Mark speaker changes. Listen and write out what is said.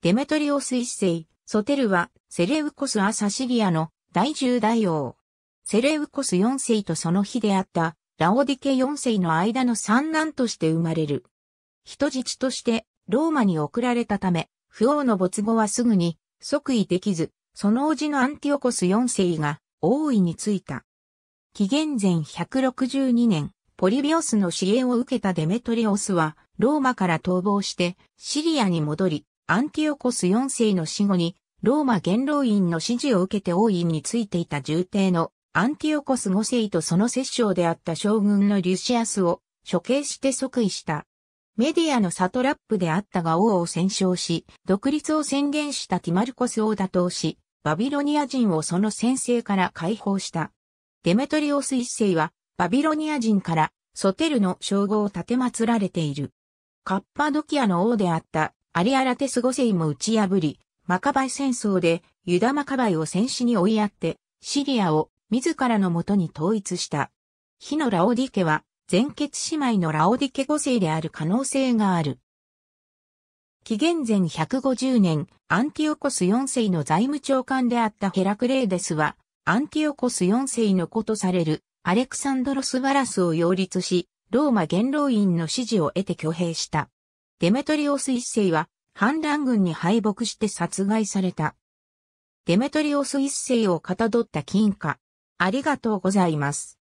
Speaker 1: デメトリオス一世、ソテルは、セレウコスアサシリアの第十代王。セレウコス四世とその日であった、ラオディケ四世の間の三男として生まれる。人質として、ローマに送られたため、不王の没後はすぐに、即位できず、その叔父のアンティオコス四世が、王位についた。紀元前162年、ポリビオスの支援を受けたデメトリオスは、ローマから逃亡して、シリアに戻り、アンティオコス4世の死後に、ローマ元老院の指示を受けて王院についていた重帝のアンティオコス5世とその摂政であった将軍のリュシアスを処刑して即位した。メディアのサトラップであったが王を戦勝し、独立を宣言したティマルコスを打倒し、バビロニア人をその先制から解放した。デメトリオス一世は、バビロニア人から、ソテルの称号を立て祀られている。カッパドキアの王であったアリアラテス五世も打ち破り、マカバイ戦争でユダ・マカバイを戦死に追いやって、シリアを自らのもとに統一した。火のラオディ家は、前血姉妹のラオディ家五世である可能性がある。紀元前150年、アンティオコス4世の財務長官であったヘラクレーデスは、アンティオコス4世の子とされるアレクサンドロス・バラスを擁立し、ローマ元老院の支持を得て挙兵した。デメトリオス一世は反乱軍に敗北して殺害された。デメトリオス一世をかたどった金貨。ありがとうございます。